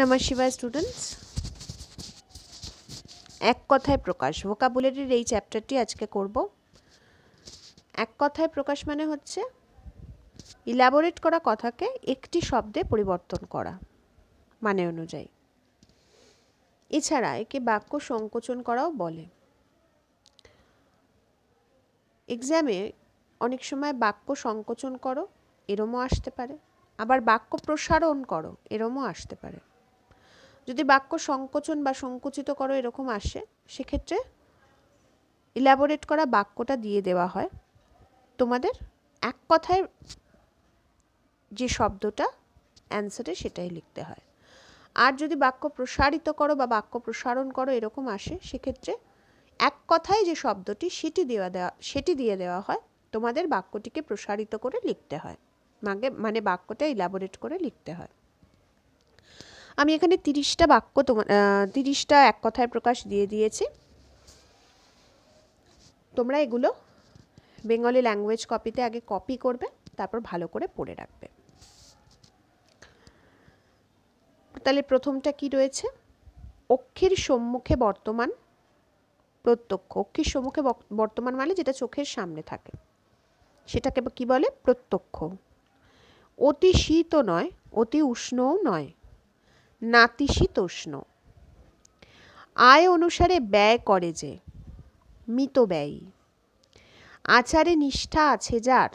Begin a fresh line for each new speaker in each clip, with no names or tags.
নমস্কার শিবায় স্টুডেন্টস এক কথায় প্রকাশ ভোকাবুলারির এই চ্যাপ্টারটি আজকে করব এক কথায় প্রকাশ মানে হচ্ছে ইলাবোরেট করা কথাকে একটি শব্দে পরিবর্তন করা মানে অনুযায়ী এছাড়া একে বাক্য সংকোচন করাও বলে এক্সামে অনেক সময় বাক্য সংকোচন করো এরমও আসতে পারে আবার বাক্য প্রসারণ করো এরমও আসতে পারে যদি বাক্য সংকোচন বা সংকুচিত করো এরকম আসে সেক্ষেত্রে ইলাবোরেট করা বাক্যটা দিয়ে দেওয়া হয় তোমাদের এক কথায় যে শব্দটা অ্যান্সারে সেটাই লিখতে হয় আর যদি বাক্য প্রসারিত করো বা বাক্য প্রসারণ করো এরকম আসে সেক্ষেত্রে এক কথায় যে শব্দটি সেটি দেওয়া দেওয়া সেটি দিয়ে দেওয়া হয় তোমাদের বাক্যটিকে প্রসারিত করে লিখতে হয় মানে বাক্যটা ইলাবোরেট করে লিখতে হয় আমি এখানে তিরিশটা বাক্য তোমার তিরিশটা এক কথায় প্রকাশ দিয়ে দিয়েছি তোমরা এগুলো বেঙ্গলি ল্যাঙ্গুয়েজ কপিতে আগে কপি করবে তারপর ভালো করে পড়ে রাখবে তাহলে প্রথমটা কি রয়েছে অক্ষের সম্মুখে বর্তমান প্রত্যক্ষ অক্ষের সম্মুখে বর্তমান মানে যেটা চোখের সামনে থাকে সেটাকে কি বলে প্রত্যক্ষ অতি শীতও নয় অতি উষ্ণও নয় নাতিশীতোষ্ণ আয় অনুসারে ব্যয় করে যে মিত ব্যয়ী আচারে নিষ্ঠা আছে যার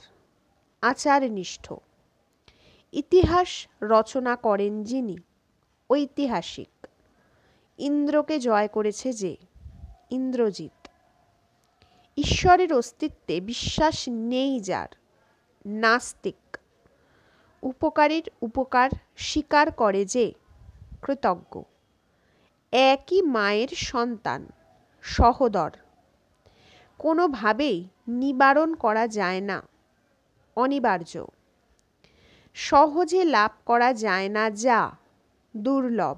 আচার নিষ্ঠ ইতিহাস রচনা করেন যিনি ঐতিহাসিক ইন্দ্রকে জয় করেছে যে ইন্দ্রজিৎ ঈশ্বরের অস্তিত্বে বিশ্বাস নেই যার নাস্তিক উপকারীর উপকার স্বীকার করে যে কৃতজ্ঞ একই মায়ের সন্তান সহদর কোনোভাবেই নিবারণ করা যায় না অনিবার্য সহজে লাভ করা যায় না যা দুর্লভ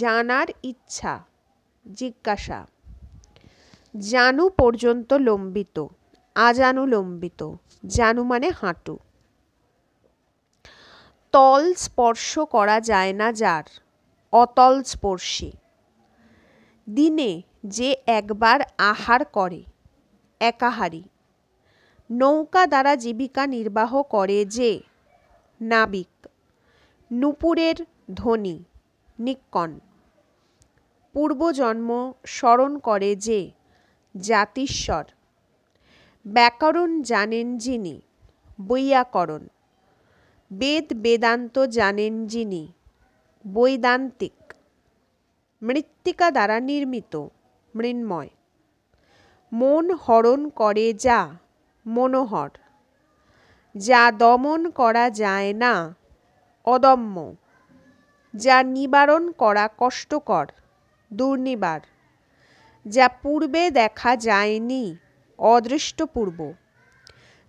জানার ইচ্ছা জিজ্ঞাসা জানু পর্যন্ত লম্বিত আজানু লম্বিত জানু মানে হাঁটু তল স্পর্শ করা যায় না যার অতল স্পর্শে দিনে যে একবার আহার করে একাহারি নৌকা দ্বারা জীবিকা নির্বাহ করে যে নাবিক নুপুরের ধ্বনি নিকন পূর্বজন্ম স্মরণ করে যে জাতিস্বর ব্যাকরণ জানেন যিনি বৈয়াকরণ বেদ বেদান্ত জানেন যিনি বৈদান্তিক মৃত্তিকা দ্বারা নির্মিত মৃন্ময় মন হরণ করে যা মনোহর যা দমন করা যায় না অদম্য যা নিবারণ করা কষ্টকর দুর্নিবার যা পূর্বে দেখা যায়নি অদৃষ্টপূর্ব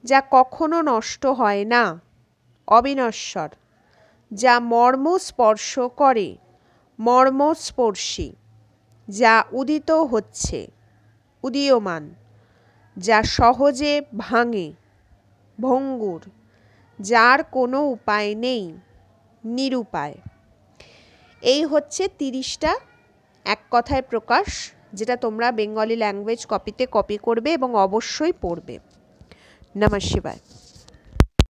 যা কখনো নষ্ট হয় না অবিনশ্বর যা মর্ম স্পর্শ করে মর্মস্পর্শী যা উদিত হচ্ছে উদীয়মান যা সহজে ভাঙে ভঙ্গুর যার কোনো উপায় নেই নিরুপায় এই হচ্ছে তিরিশটা এক কথায় প্রকাশ যেটা তোমরা বেঙ্গলি ল্যাঙ্গুয়েজ কপিতে কপি করবে এবং অবশ্যই পড়বে নমস্কার